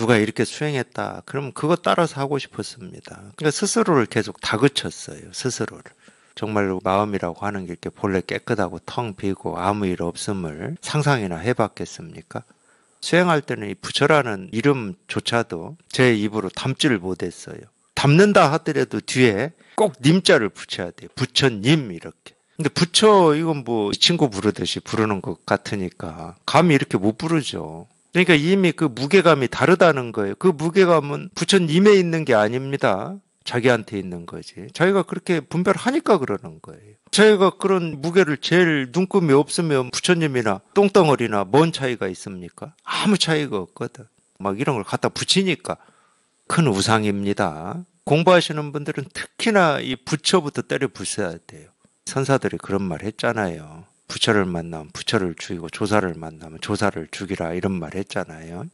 누가 이렇게 수행했다. 그럼 그거 따라서 하고 싶었습니다. 그러니까 스스로를 계속 다그쳤어요. 스스로를. 정말로 마음이라고 하는 게 이렇게 본래 깨끗하고 텅 비고 아무 일 없음을 상상이나 해봤겠습니까? 수행할 때는 이 부처라는 이름조차도 제 입으로 담지를 못했어요. 담는다 하더라도 뒤에 꼭 님자를 붙여야 돼요. 부처님 이렇게. 근데 부처 이건 뭐 친구 부르듯이 부르는 것 같으니까 감히 이렇게 못 부르죠. 그러니까 이미 그 무게감이 다르다는 거예요. 그 무게감은 부처님에 있는 게 아닙니다. 자기한테 있는 거지. 자기가 그렇게 분별하니까 그러는 거예요. 자기가 그런 무게를 제일 눈금이 없으면 부처님이나 똥덩어리나 뭔 차이가 있습니까? 아무 차이가 없거든. 막 이런 걸 갖다 붙이니까 큰 우상입니다. 공부하시는 분들은 특히나 이 부처부터 때려 부숴야 돼요. 선사들이 그런 말 했잖아요. 부처를 만나면 부처를 죽이고 조사를 만나면 조사를 죽이라 이런 말 했잖아요.